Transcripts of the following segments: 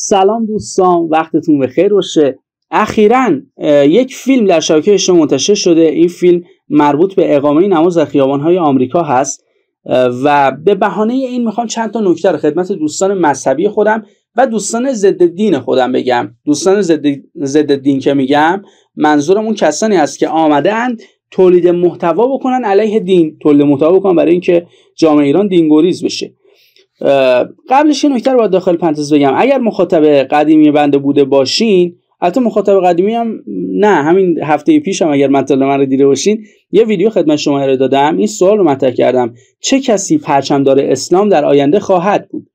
سلام دوستان وقتتون بخیر باشه اخیرا یک فیلم در شبکه اجتماعی منتشر شده این فیلم مربوط به اقامه نماز در خیابان‌های آمریکا هست و به بهانه این میخوام چند تا نکته خدمت دوستان مذهبی خودم و دوستان ضد دین خودم بگم دوستان ضد دین که میگم منظورم اون کسانی است که آمدن تولید محتوا بکنن علیه دین تولید محتوا بکنن برای اینکه جامعه ایران دینگوریز بشه قبلش یه نکته رو داخل پنتز بگم اگر مخاطب قدیمی بنده بوده باشین البته مخاطب قدیمی هم نه همین هفته پیش هم اگر مطلب من رو دیده باشین یه ویدیو خدمت شما ارائه دادم این سوال رو مطرح کردم چه کسی پرچم داره اسلام در آینده خواهد بود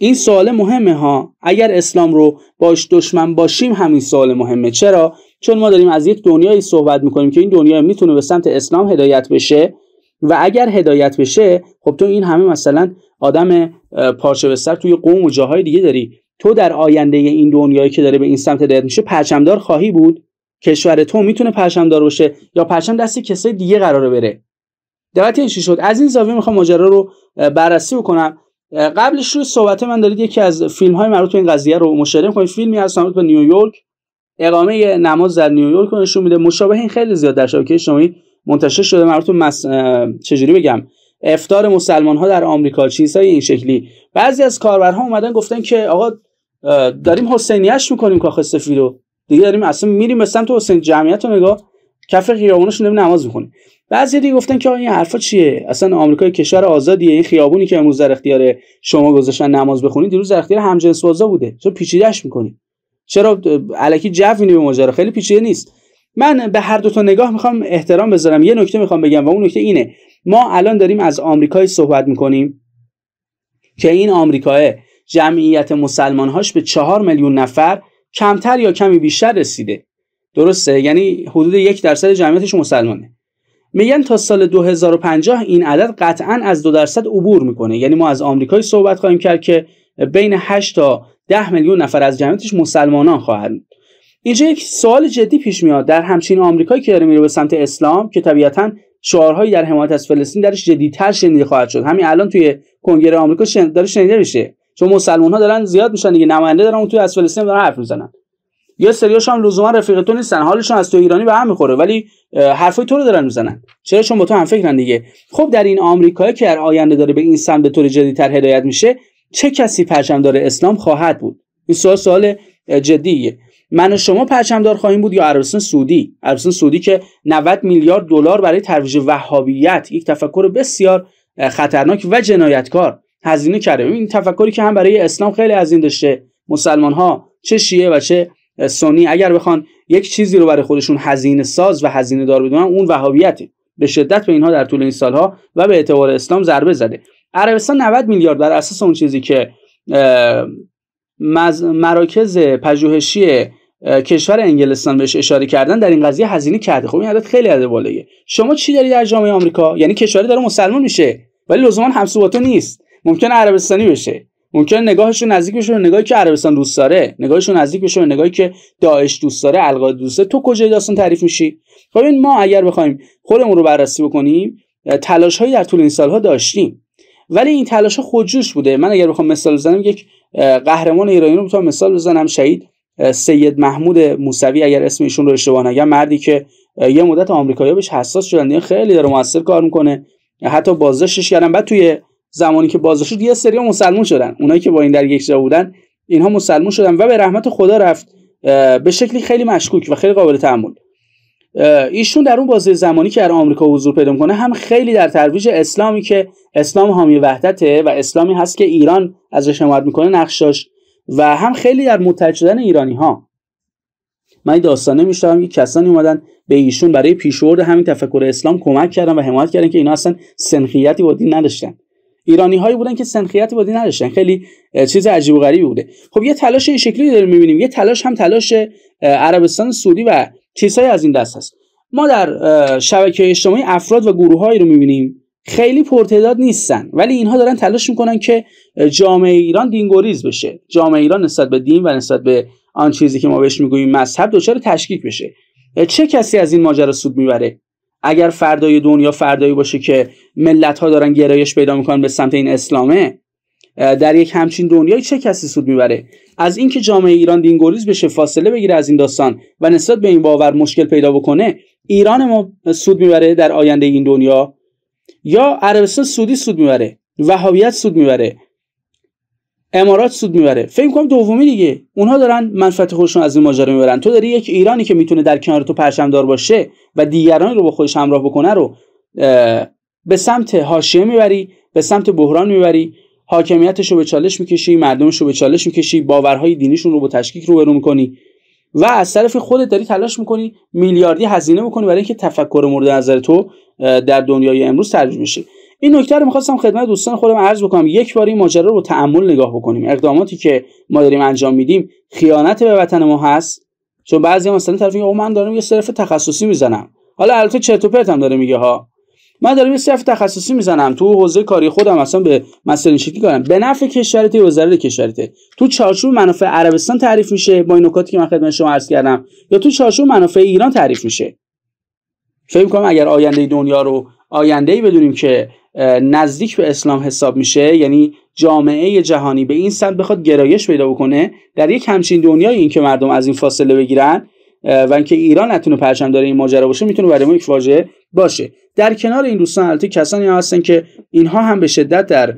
این سوال مهمه ها اگر اسلام رو باش دشمن باشیم همین سوال مهمه چرا چون ما داریم از یک دنیایی صحبت میکنیم که این دنیا میتونه به سمت اسلام هدایت بشه و اگر هدایت بشه خب تو این همه مثلا آدم پارچه بستر توی قوم و جاهای دیگه داری تو در آینده این دنیایی که داره به این سمت هدایت میشه پرچمدار خواهی بود کشور تو میتونه پرچمدار باشه یا پرچم دستی کسای دیگه قراره بره دقت این شد از این زاویه میخوام ماجرا رو بررسی بکنم قبلش رو صحبت من دارید یکی از فیلم های مربوط به این قضیه رو مشاهده کنید. فیلمی هست مربوط به نیویورک اقامه نماز در نیویورک نشون میده مشابه این خیلی زیاد در شبکه منتشر شده مربوط مس... چجوری بگم افتار مسلمان ها در آمریکا چیزهای این شکلی بعضی از کاربرها اومدن گفتن که آقا داریم حسینیش میکنیم کاخ سفید رو دیگه داریم اصلا میریم مثلا تو حسین جمعیت رو نگاه کف خیابونشون نمی نماز میکنیم بعضی دیگه گفتن که این حرفا چیه اصلا آمریکا کشور آزادیه این خیابونی که امروز در اختیار شما گذاشتن نماز بخونید دیروز در اختیار همجنس بازا بوده چرا پیچیدهش میکنید چرا علکی جو به ماجرا خیلی پیچیده نیست من به هر دو تا نگاه میخوام احترام بذارم یه نکته میخوام بگم و اون نکته اینه ما الان داریم از آمریکای صحبت میکنیم که این آمریکای جمعیت مسلمانهاش به چهار میلیون نفر کمتر یا کمی بیشتر رسیده درسته یعنی حدود یک درصد جمعیتش مسلمانه میگن تا سال 2050 این عدد قطعا از دو درصد عبور میکنه یعنی ما از آمریکای صحبت خواهیم کرد که بین 8 تا 10 میلیون نفر از جمعیتش مسلمانان خواهند اینجا یک سوال جدی پیش میاد در همچین آمریکایی که داره میره به سمت اسلام که طبیعتا شعارهایی در حمایت از فلسطین درش جدیتر شنیده خواهد شد همین الان توی کنگره آمریکا شن... داره شنیده میشه چون مسلمان ها دارن زیاد میشن دیگه نماینده دارن اون توی از فلسطین دارن حرف میزنن یا سریاش هم لزوما رفیق تو نیستن حالشون از تو ایرانی به هم میخوره ولی حرفای تو رو دارن میزنن چرا چون با تو هم فکرن دیگه خب در این آمریکایی که در آینده داره به این سمت به طور جدیتر هدایت میشه چه کسی پرچم داره اسلام خواهد بود این سوال سوال جدیه من و شما پرچمدار خواهیم بود یا عربستان سعودی عربستان سعودی که 90 میلیارد دلار برای ترویج وهابیت یک تفکر بسیار خطرناک و جنایتکار هزینه کرده این تفکری که هم برای اسلام خیلی این داشته مسلمان ها چه شیعه و چه سنی اگر بخوان یک چیزی رو برای خودشون هزینه ساز و هزینه دار بدونن اون وهابیته به شدت به اینها در طول این سالها و به اعتبار اسلام ضربه زده عربستان 90 میلیارد بر اساس اون چیزی که مراکز پژوهشی کشور انگلستان بهش اشاره کردن در این قضیه هزینه کرده خب این عدد خیلی عدد بالاییه شما چی داری در جامعه آمریکا یعنی کشوری داره مسلمان میشه ولی لزوما همسو با تو نیست ممکن عربستانی بشه ممکن نگاهشون نزدیک بشه به نگاهی که عربستان دوست داره نگاهشون نزدیک بشه به نگاهی که داعش دوست داره القاعده دوست داره تو کجا داستان تعریف میشی خب این ما اگر بخوایم خودمون رو بررسی بکنیم تلاش هایی در طول این سالها داشتیم ولی این تلاش ها خودجوش بوده من اگر بخوام مثال بزنم یک قهرمان ایرانی رو میتونم مثال بزنم شهید سید محمود موسوی اگر اسم ایشون رو اشتباه نگم مردی که یه مدت آمریکایی‌ها بهش حساس شدن این خیلی داره موثر کار میکنه حتی بازداشتش کردن بعد توی زمانی که بازداشت شد یه سری مسلمون شدن اونایی که با این در یک بودن اینها مسلمون شدن و به رحمت خدا رفت به شکلی خیلی مشکوک و خیلی قابل تحمل ایشون در اون بازه زمانی که در آمریکا حضور پیدا میکنه هم خیلی در ترویج اسلامی که اسلام حامی وحدته و اسلامی هست که ایران ازش حمایت میکنه نقش و هم خیلی در متحد شدن ایرانی ها من این داستانه میشتم که کسانی اومدن به ایشون برای پیشورد همین تفکر اسلام کمک کردن و حمایت کردن که اینا اصلا سنخیتی با دین نداشتن ایرانی هایی بودن که سنخیتی با دین نداشتن خیلی چیز عجیب و غریبی بوده خب یه تلاش این شکلی داریم میبینیم یه تلاش هم تلاش عربستان سعودی و چیزهایی از این دست هست ما در شبکه اجتماعی افراد و گروههایی رو میبینیم خیلی پرتعداد نیستن ولی اینها دارن تلاش میکنن که جامعه ایران دینگوریز بشه جامعه ایران نسبت به دین و نسبت به آن چیزی که ما بهش میگوییم مذهب دچار تشکیک بشه چه کسی از این ماجرا سود میبره اگر فردای دنیا فردایی باشه که ملت ها دارن گرایش پیدا میکنن به سمت این اسلامه در یک همچین دنیای چه کسی سود میبره از اینکه جامعه ایران دینگوریز بشه فاصله بگیره از این داستان و نسبت به این باور مشکل پیدا بکنه ایران ما سود میبره در آینده این دنیا یا عربستان سعودی سود میبره وهابیت سود میبره امارات سود میبره فکر کنم دومی دیگه اونها دارن منفعت خودشون از این ماجرا میبرن تو داری یک ایرانی که میتونه در کنار تو دار باشه و دیگرانی رو با خودش همراه بکنه رو به سمت حاشیه میبری به سمت بحران میبری حاکمیتش رو به چالش میکشی مردمش رو به چالش میکشی باورهای دینیشون رو با تشکیک روبرو میکنی و از طرفی خودت داری تلاش میکنی میلیاردی هزینه میکنی برای اینکه تفکر مورد نظر تو در دنیای امروز ترویج بشه این نکته رو میخواستم خدمت دوستان خودم عرض بکنم یک بار این ماجرا رو با تعمل نگاه بکنیم اقداماتی که ما داریم انجام میدیم خیانت به وطن ما هست چون بعضی مثلا طرف او من دارم یه صرف تخصصی میزنم حالا البته چرت و پرت هم داره میگه ها من دارم یه صرف تخصصی میزنم تو حوزه کاری خودم اصلا به مسئله شکلی کارم به نفع کشورته یا ضرر کشورته تو چارچوب منافع عربستان تعریف میشه با این نکاتی که من خدمت شما عرض کردم یا تو چارچوب منافع ایران تعریف میشه فکر کنم اگر آینده دنیا رو آینده ای بدونیم که نزدیک به اسلام حساب میشه یعنی جامعه جهانی به این سمت بخواد گرایش پیدا بکنه در یک همچین دنیایی این که مردم از این فاصله بگیرن و اینکه ایران نتونه داره این ماجرا باشه میتونه برای ما یک فاجعه باشه در کنار این دوستان البته کسانی هستن که اینها هم به شدت در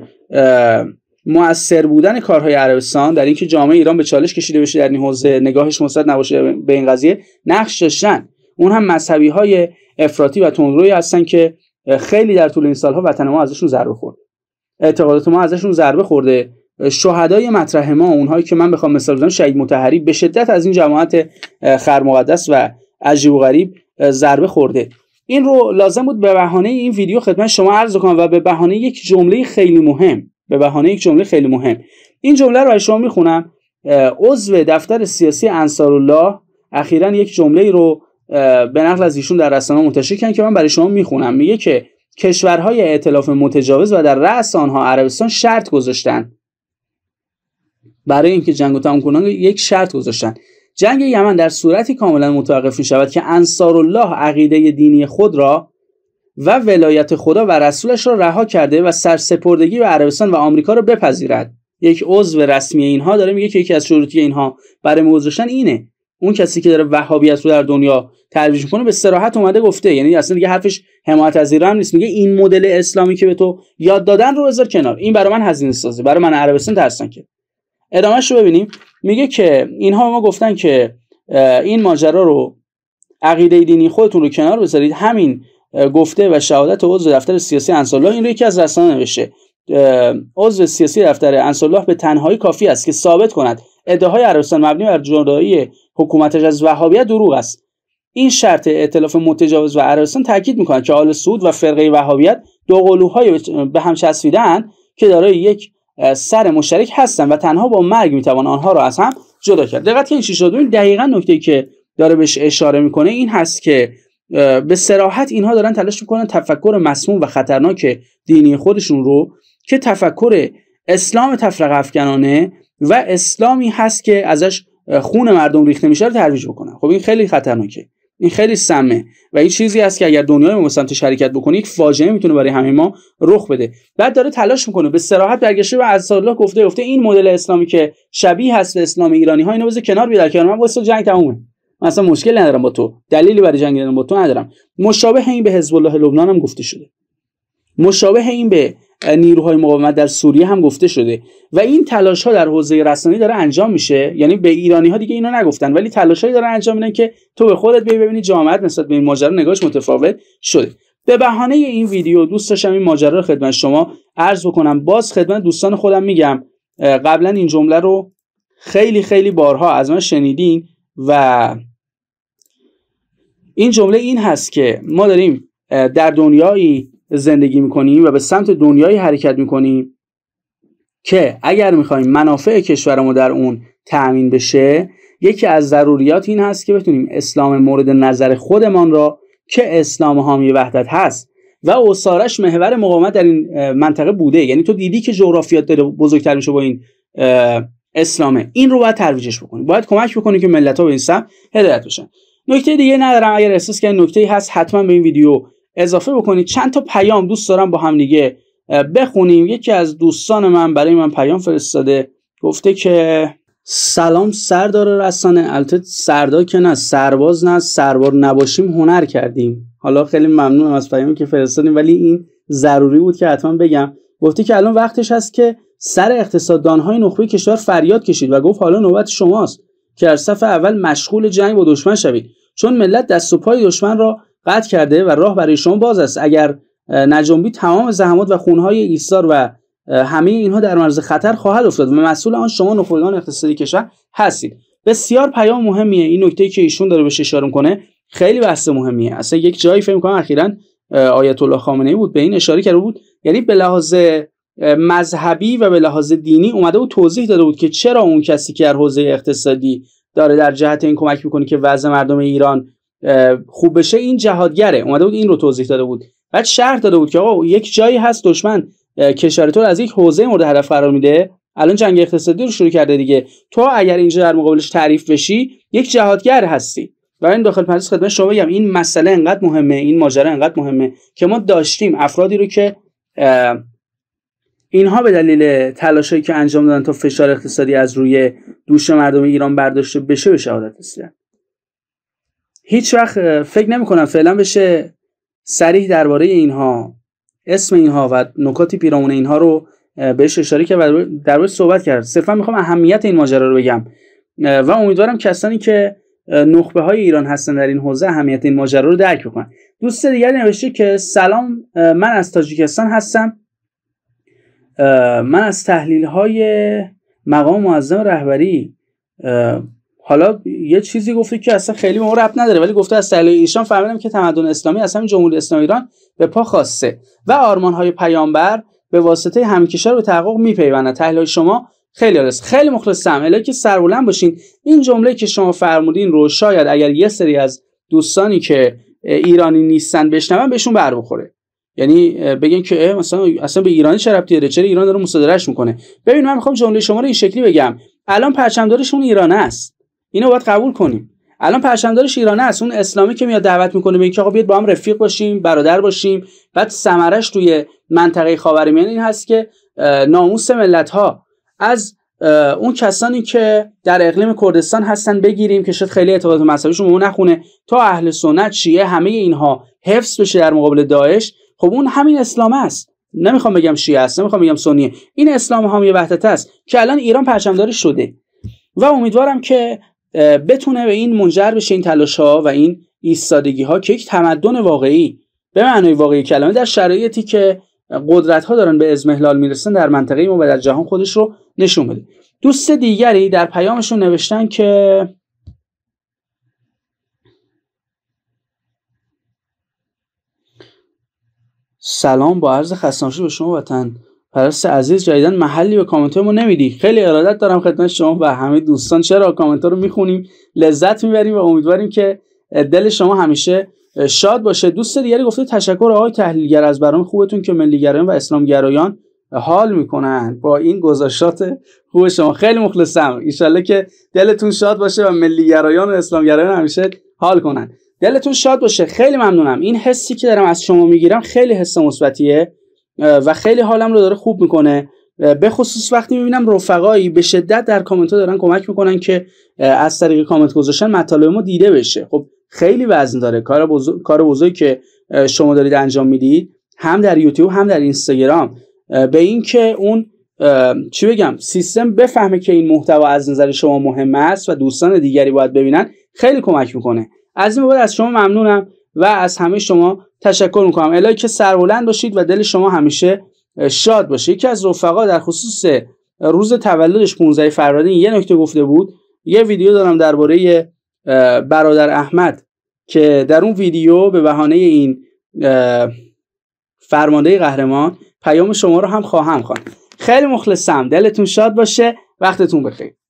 موثر بودن کارهای عربستان در اینکه جامعه ایران به چالش کشیده بشه در این حوزه نگاهش مثبت نباشه به این قضیه نقش داشتن اون هم مذهبی های افراطی و تندروی هستن که خیلی در طول این سالها وطن ما ازشون ضربه خورد اعتقادات ما ازشون ضربه خورده شهدای مطرح ما اونهایی که من بخوام مثال بزنم شهید متحری به شدت از این جماعت خرمقدس و عجیب و غریب ضربه خورده این رو لازم بود به بهانه این ویدیو خدمت شما عرض کنم و به بهانه یک جمله خیلی مهم به بهانه یک جمله خیلی مهم این جمله رو شما میخونم عضو دفتر سیاسی الله اخیرا یک جمله رو به نقل از ایشون در رسانه منتشر کردن که من برای شما میخونم میگه که کشورهای ائتلاف متجاوز و در رأس آنها عربستان شرط گذاشتن برای اینکه جنگ رو تمام کنن یک شرط گذاشتن جنگ یمن در صورتی کاملا متوقف می شود که انصار الله عقیده دینی خود را و ولایت خدا و رسولش را رها کرده و سرسپردگی به عربستان و آمریکا را بپذیرد یک عضو رسمی اینها داره میگه که یکی از شروطی اینها برای موضوعشن اینه اون کسی که داره وهابیت رو در دنیا ترویج میکنه به سراحت اومده گفته یعنی اصلا دیگه حرفش حمایت از ایران نیست میگه این مدل اسلامی که به تو یاد دادن رو بذار کنار این برای من هزینه سازه برای من عربستان ترسن که ادامهش رو ببینیم میگه که اینها ما گفتن که این ماجرا رو عقیده دینی خودتون رو کنار بذارید همین گفته و شهادت عضو دفتر سیاسی انصارالله این رو یکی از رسانه نوشته عضو سیاسی دفتر انصارالله به تنهایی کافی است که ثابت کند ادعاهای عربستان مبنی بر جدایی حکومتش از وهابیت دروغ است این شرط ائتلاف متجاوز و عربستان تاکید میکنه که آل سعود و فرقه وهابیت دو قلوهای به هم چسبیدن که دارای یک سر مشترک هستن و تنها با مرگ میتوان آنها را از هم جدا کرد دقت این چی شد دقیقا نکته که داره بهش اشاره میکنه این هست که به سراحت اینها دارن تلاش میکنن تفکر مسموم و خطرناک دینی خودشون رو که تفکر اسلام تفرق افکنانه و اسلامی هست که ازش خون مردم ریخته میشه رو ترویج بکنن خب این خیلی خطرناکه این خیلی سمه و این چیزی است که اگر دنیای به سمت شرکت بکنه یک فاجعه میتونه برای همه ما رخ بده بعد داره تلاش میکنه به صراحت برگشته و از الله گفته گفته این مدل اسلامی که شبیه هست به اسلام ایرانی ها اینو بذار کنار بیار که من واسه جنگ تمومه من اصلا مشکل ندارم با تو دلیلی برای جنگ با تو ندارم مشابه این به حزب الله لبنان هم گفته شده مشابه این به نیروهای مقاومت در سوریه هم گفته شده و این تلاش ها در حوزه رسانی داره انجام میشه یعنی به ایرانی ها دیگه اینا نگفتن ولی تلاش داره انجام میدن که تو به خودت ببینی جامعه نسبت به این ماجرا نگاهش متفاوت شده به بهانه این ویدیو دوست داشتم این ماجرا رو خدمت شما عرض بکنم باز خدمت دوستان خودم میگم قبلا این جمله رو خیلی خیلی بارها از من شنیدین و این جمله این هست که ما داریم در دنیایی زندگی میکنیم و به سمت دنیایی حرکت میکنیم که اگر میخوایم منافع کشورمون در اون تأمین بشه یکی از ضروریات این هست که بتونیم اسلام مورد نظر خودمان را که اسلام حامی وحدت هست و اوسارش محور مقاومت در این منطقه بوده یعنی تو دیدی که جغرافیات داره بزرگتر میشه با این اسلامه این رو باید ترویجش بکنیم باید کمک بکنیم که ملت ها به این سمت هدایت بشن نکته دیگه ندارم اگر احساس که نکته هست حتما به این ویدیو اضافه بکنید چند تا پیام دوست دارم با هم دیگه بخونیم یکی از دوستان من برای من پیام فرستاده گفته که سلام سردار رسانه البته سردا که نه سرباز نه سربار نباشیم هنر کردیم حالا خیلی ممنونم از پیامی که فرستادیم ولی این ضروری بود که حتما بگم گفته که الان وقتش هست که سر اقتصاددانهای نخبه کشور فریاد کشید و گفت حالا نوبت شماست که در صف اول مشغول جنگ با دشمن شوید چون ملت دست و پای دشمن را قطع کرده و راه برای شما باز است اگر نجنبی تمام زحمات و خونهای ایثار و همه اینها در مرز خطر خواهد افتاد و مسئول آن شما نخبگان اقتصادی کشور هستید بسیار پیام مهمیه این نکته که ایشون داره بهش اشاره کنه خیلی بحث مهمیه اصلا یک جایی فکر کنم اخیرا آیت الله خامنه ای بود به این اشاره کرده بود یعنی به لحاظ مذهبی و به لحاظ دینی اومده بود توضیح داده بود که چرا اون کسی که در حوزه اقتصادی داره در جهت این کمک میکنه که وضع مردم ایران خوب بشه این جهادگره اومده بود این رو توضیح داده بود بعد شرط داده بود که آقا یک جایی هست دشمن کشور تو از یک حوزه مورد هدف قرار میده الان جنگ اقتصادی رو شروع کرده دیگه تو اگر اینجا در مقابلش تعریف بشی یک جهادگر هستی و این داخل پرس خدمت شما بگم این مسئله انقدر مهمه این ماجرا انقدر مهمه که ما داشتیم افرادی رو که اینها به دلیل تلاشایی که انجام دادن تا فشار اقتصادی از روی دوش مردم ایران برداشته بشه به شهادت هیچ وقت فکر نمی کنم فعلا بشه سریح درباره اینها اسم اینها و نکاتی پیرامون اینها رو بهش اشاره کرد و صحبت کرد صرفا میخوام اهمیت این ماجرا رو بگم و امیدوارم کسانی که نخبه های ایران هستن در این حوزه اهمیت این ماجرا رو درک بکنن دوست دیگری نوشته که سلام من از تاجیکستان هستم من از تحلیل های مقام معظم رهبری حالا یه چیزی گفته که اصلا خیلی به ما ربط نداره ولی گفته از طریق ایشان فهمیدم که تمدن اسلامی اصلا همین جمهوری اسلامی ایران به پا خواسته و آرمان های پیامبر به واسطه همین رو به تحقق میپیوندند تحلیل شما خیلی خیلی مخلصم الهی که سرولن باشین این جمله که شما فرمودین رو شاید اگر یه سری از دوستانی که ایرانی نیستن بشنون بهشون بر بخوره یعنی بگن که مثلا اصلا به ایرانی چه ربطی داره چرا ایران داره مصادرهش میکنه ببین من میخوام جمله شما رو این شکلی بگم الان پرچمدارشون ایران است اینو باید قبول کنیم الان پرچمدار شیرانه است اون اسلامی که میاد دعوت میکنه به اینکه آقا بیاد با هم رفیق باشیم برادر باشیم بعد سمرش توی منطقه خاورمیانه این هست که ناموس ملت ها از اون کسانی که در اقلیم کردستان هستن بگیریم که شد خیلی اعتقادات مذهبیشون اون نخونه تا اهل سنت شیعه همه اینها حفظ بشه در مقابل داعش خب اون همین اسلام است نمیخوام بگم شیعه است نمیخوام بگم سنیه این اسلام هم یه وحدت است که الان ایران پرچمدار شده و امیدوارم که بتونه به این منجر بشه این تلاش ها و این ایستادگی ها که یک تمدن واقعی به معنای واقعی کلمه در شرایطی که قدرت ها دارن به ازمهلال میرسن در منطقه ما و در جهان خودش رو نشون بده دوست دیگری در پیامشون نوشتن که سلام با عرض خستانشی به شما وطن پرست عزیز جدیدن محلی به کامنت ما نمیدی خیلی ارادت دارم خدمت شما و همه دوستان چرا کامنت رو میخونیم لذت میبریم و امیدواریم که دل شما همیشه شاد باشه دوست دیگری گفته تشکر آقای تحلیلگر از برام خوبتون که ملیگرایان و اسلامگرایان حال میکنن با این گذاشات خوب شما خیلی مخلصم ایشالله که دلتون شاد باشه و ملیگرایان و اسلامگرایان همیشه حال کنن دلتون شاد باشه خیلی ممنونم این حسی که دارم از شما میگیرم خیلی حس مثبتیه و خیلی حالم رو داره خوب میکنه به خصوص وقتی میبینم رفقایی به شدت در کامنت ها دارن کمک میکنن که از طریق کامنت گذاشتن مطالب ما دیده بشه خب خیلی وزن داره کار بزرگ، کار بزرگی که شما دارید انجام میدید هم در یوتیوب هم در اینستاگرام به اینکه اون چی بگم سیستم بفهمه که این محتوا از نظر شما مهم است و دوستان دیگری باید ببینن خیلی کمک میکنه از این بعد از شما ممنونم و از همه شما تشکر میکنم الهی که سربلند باشید و دل شما همیشه شاد باشه یکی از رفقا در خصوص روز تولدش 15 فروردین یه نکته گفته بود یه ویدیو دارم درباره برادر احمد که در اون ویدیو به بهانه این فرمانده قهرمان پیام شما رو هم خواهم خواند خیلی مخلصم دلتون شاد باشه وقتتون بخیر